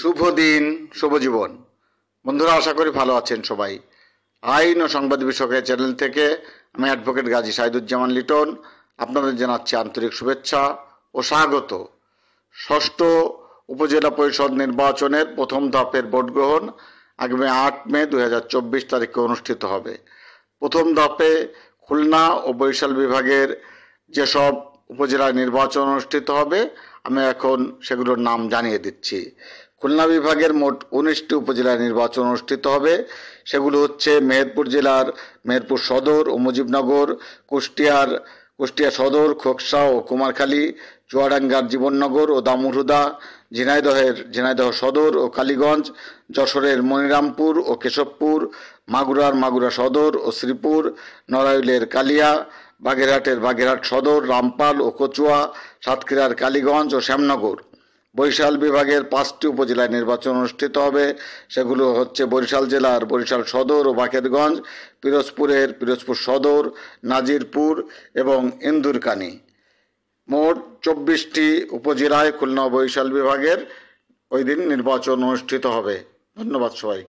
শুভ দিন শুভ জীবন বন্ধুরা আশা করি ভালো আছেন সবাই আইন ও সংবাদ বিষয়কের চ্যানেল থেকে আমি অ্যাডভোকেট গাজী সাইদুজ্জামান লিটন আপনাদের জানাচ্ছি আন্তরিক শুভেচ্ছা ও স্বাগত ষষ্ঠ উপজেলা পরিষদ নির্বাচনের প্রথম ধাপের ভোট গ্রহণ আগামী আট মে দু চব্বিশ তারিখে অনুষ্ঠিত হবে প্রথম ধাপে খুলনা ও বরিশাল বিভাগের যেসব উপজেলায় নির্বাচন অনুষ্ঠিত হবে আমি এখন সেগুলোর নাম জানিয়ে দিচ্ছি খুলনা বিভাগের মোট উনিশটি উপজেলায় নির্বাচন অনুষ্ঠিত হবে সেগুলো হচ্ছে মেহেরপুর জেলার মেহেরপুর সদর ও মুজিবনগর কুষ্টিয়ার কুষ্টিয়া সদর খোকসা ও কুমারখালী চুয়াডাঙ্গার জীবননগর ও দামুরহুদা ঝিনাইদহের ঝিনাইদহ সদর ও কালীগঞ্জ যশোরের মনিরামপুর ও কেশবপুর মাগুরার মাগুরা সদর ও শ্রীপুর নড়াইলের কালিয়া বাগেরহাটের বাগেরহাট সদর রামপাল ও কচুয়া সাতক্ষীরার কালীগঞ্জ ও শ্যামনগর বরিশাল বিভাগের পাঁচটি উপজেলায় নির্বাচন অনুষ্ঠিত হবে সেগুলো হচ্ছে বরিশাল জেলার বরিশাল সদর ও বাকেরগঞ্জ পিরোজপুরের পিরোজপুর সদর নাজিরপুর এবং ইন্দুরকানি মোট চব্বিশটি উপজেলায় খুলনা বরিশাল বিভাগের ওই দিন নির্বাচন অনুষ্ঠিত হবে ধন্যবাদ সবাই